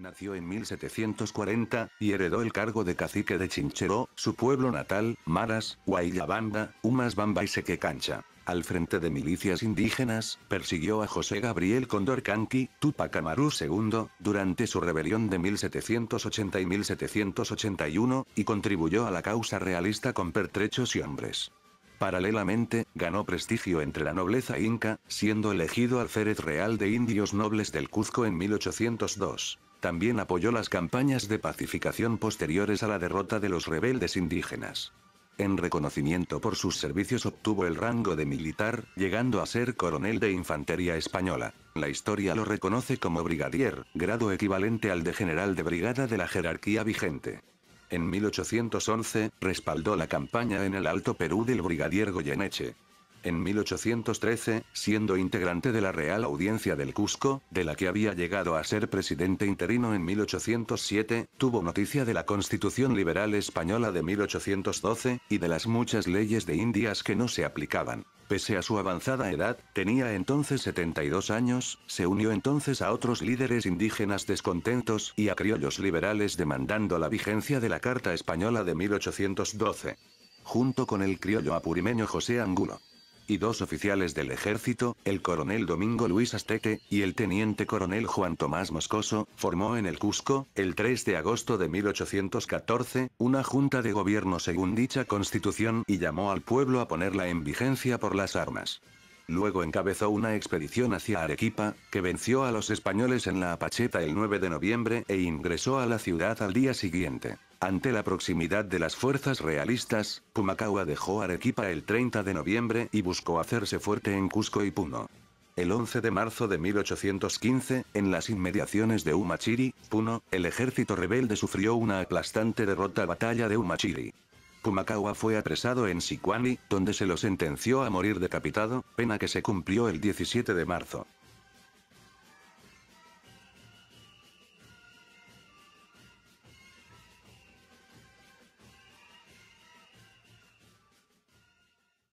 Nació en 1740, y heredó el cargo de cacique de Chincheró, su pueblo natal, Maras, Huayllabamba, Umas Bamba y Sequecancha. Al frente de milicias indígenas, persiguió a José Gabriel Condor Canqui, Tupac Amaru II, durante su rebelión de 1780 y 1781, y contribuyó a la causa realista con pertrechos y hombres. Paralelamente, ganó prestigio entre la nobleza inca, siendo elegido alférez real de indios nobles del Cuzco en 1802. También apoyó las campañas de pacificación posteriores a la derrota de los rebeldes indígenas. En reconocimiento por sus servicios obtuvo el rango de militar, llegando a ser coronel de infantería española. La historia lo reconoce como brigadier, grado equivalente al de general de brigada de la jerarquía vigente. En 1811, respaldó la campaña en el Alto Perú del brigadier Goyeneche, en 1813, siendo integrante de la Real Audiencia del Cusco, de la que había llegado a ser presidente interino en 1807, tuvo noticia de la Constitución Liberal Española de 1812, y de las muchas leyes de Indias que no se aplicaban. Pese a su avanzada edad, tenía entonces 72 años, se unió entonces a otros líderes indígenas descontentos y a criollos liberales demandando la vigencia de la Carta Española de 1812. Junto con el criollo apurimeño José Angulo, y dos oficiales del ejército, el coronel Domingo Luis Astete, y el teniente coronel Juan Tomás Moscoso, formó en el Cusco, el 3 de agosto de 1814, una junta de gobierno según dicha constitución y llamó al pueblo a ponerla en vigencia por las armas. Luego encabezó una expedición hacia Arequipa, que venció a los españoles en la Apacheta el 9 de noviembre e ingresó a la ciudad al día siguiente. Ante la proximidad de las fuerzas realistas, Kumakawa dejó Arequipa el 30 de noviembre y buscó hacerse fuerte en Cusco y Puno. El 11 de marzo de 1815, en las inmediaciones de Umachiri, Puno, el ejército rebelde sufrió una aplastante derrota batalla de Umachiri. Kumakawa fue apresado en Sikwani, donde se lo sentenció a morir decapitado, pena que se cumplió el 17 de marzo.